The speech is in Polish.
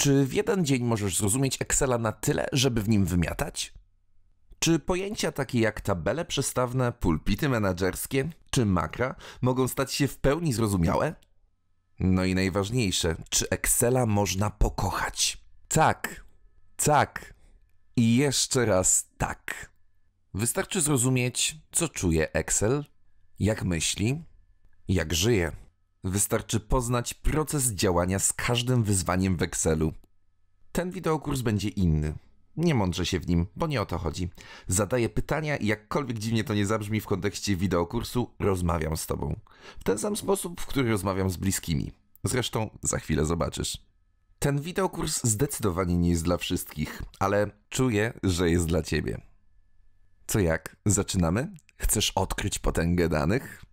Czy w jeden dzień możesz zrozumieć Excela na tyle, żeby w nim wymiatać? Czy pojęcia takie jak tabele przestawne, pulpity menedżerskie czy makra mogą stać się w pełni zrozumiałe? No i najważniejsze, czy Excela można pokochać? Tak, tak i jeszcze raz tak. Wystarczy zrozumieć, co czuje Excel, jak myśli, jak żyje. Wystarczy poznać proces działania z każdym wyzwaniem w Excelu. Ten wideokurs będzie inny. Nie mądrze się w nim, bo nie o to chodzi. Zadaję pytania i jakkolwiek dziwnie to nie zabrzmi w kontekście wideokursu, rozmawiam z tobą. W ten sam sposób, w który rozmawiam z bliskimi. Zresztą za chwilę zobaczysz. Ten wideokurs zdecydowanie nie jest dla wszystkich, ale czuję, że jest dla ciebie. Co jak? Zaczynamy? Chcesz odkryć potęgę danych?